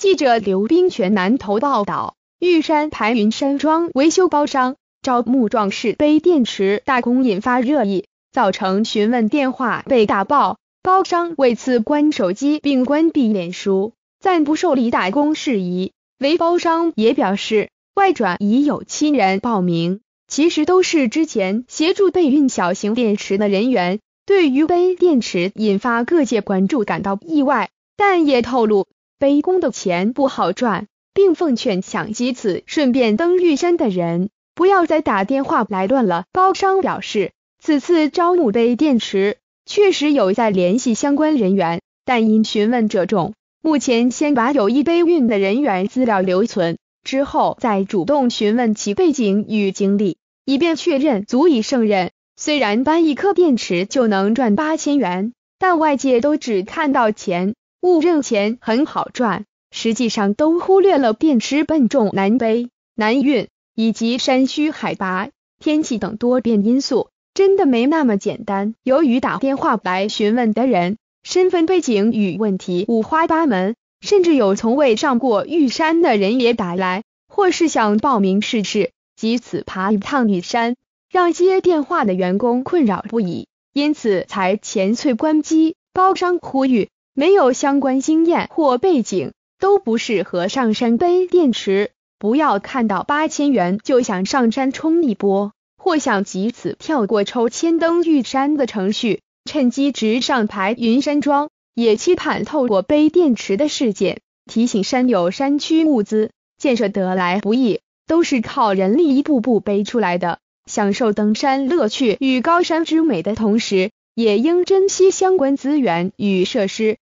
记者刘冰泉南头报道：玉山排云山庄维修包商招募壮士背电池大工引发热议，造成询问电话被打爆，包商为此关手机并关闭脸书，暂不受理打工事宜。维包商也表示，外转已有亲人报名，其实都是之前协助备运小型电池的人员。对于背电池引发各界关注感到意外，但也透露。卑躬的钱不好赚，并奉劝想借此顺便登玉山的人，不要再打电话来乱了。包商表示，此次招募杯电池确实有在联系相关人员，但因询问者众，目前先把有一杯运的人员资料留存，之后再主动询问其背景与经历，以便确认足以胜任。虽然搬一颗电池就能赚八千元，但外界都只看到钱。误认钱很好赚，实际上都忽略了电池笨重难背、难运，以及山区海拔、天气等多变因素，真的没那么简单。由于打电话来询问的人身份背景与问题五花八门，甚至有从未上过玉山的人也打来，或是想报名试试，即此爬一趟玉山，让接电话的员工困扰不已，因此才前脆关机，包商呼吁。没有相关经验或背景都不适合上山背电池。不要看到八千元就想上山冲一波，或想急此跳过抽千灯玉山的程序，趁机直上白云山庄。也期盼透过背电池的事件，提醒山友山区物资建设得来不易，都是靠人力一步步背出来的。享受登山乐趣与高山之美的同时，也应珍惜相关资源与设施。